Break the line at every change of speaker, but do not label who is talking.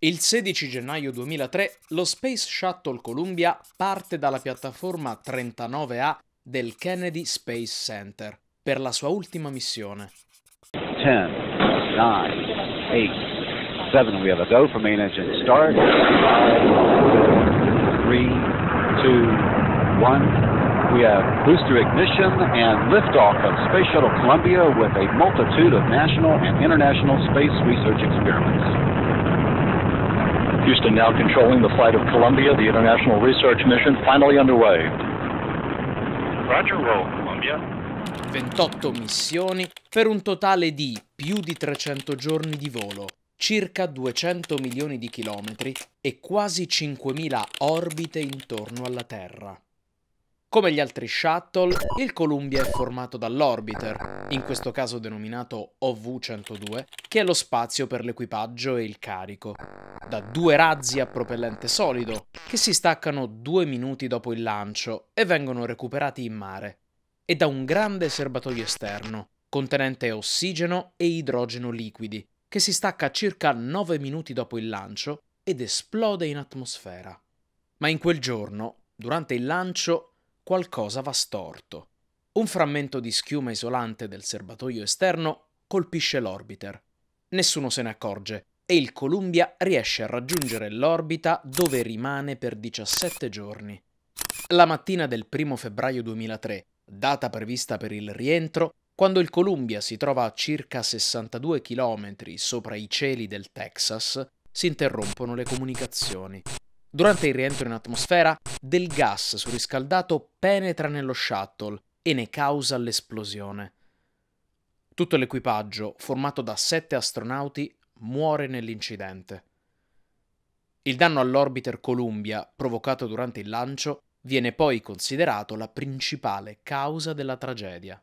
Il 16 gennaio 2003 lo Space Shuttle Columbia parte dalla piattaforma 39A del Kennedy Space Center per la sua ultima missione.
10, 9, 8, 7, we have a go for main engine start. 5, 3, 2, 1. We have booster ignition and liftoff of Space Shuttle Columbia with a multitude of national and international space research experiments. Houston now controlling the flight of Columbia, the International Research Mission, finally underway.
Roger, roll, Columbia. 28 missioni per un totale di più di 300 giorni di volo, circa 200 milioni di chilometri e quasi 5.000 orbite intorno alla Terra. Come gli altri shuttle, il Columbia è formato dall'orbiter, in questo caso denominato OV-102, che è lo spazio per l'equipaggio e il carico, da due razzi a propellente solido, che si staccano due minuti dopo il lancio e vengono recuperati in mare, e da un grande serbatoio esterno, contenente ossigeno e idrogeno liquidi, che si stacca circa 9 minuti dopo il lancio ed esplode in atmosfera. Ma in quel giorno, durante il lancio, qualcosa va storto. Un frammento di schiuma isolante del serbatoio esterno colpisce l'orbiter. Nessuno se ne accorge e il Columbia riesce a raggiungere l'orbita dove rimane per 17 giorni. La mattina del 1 febbraio 2003, data prevista per il rientro, quando il Columbia si trova a circa 62 km sopra i cieli del Texas, si interrompono le comunicazioni. Durante il rientro in atmosfera, del gas surriscaldato penetra nello shuttle e ne causa l'esplosione. Tutto l'equipaggio, formato da sette astronauti, muore nell'incidente. Il danno all'orbiter Columbia, provocato durante il lancio, viene poi considerato la principale causa della tragedia.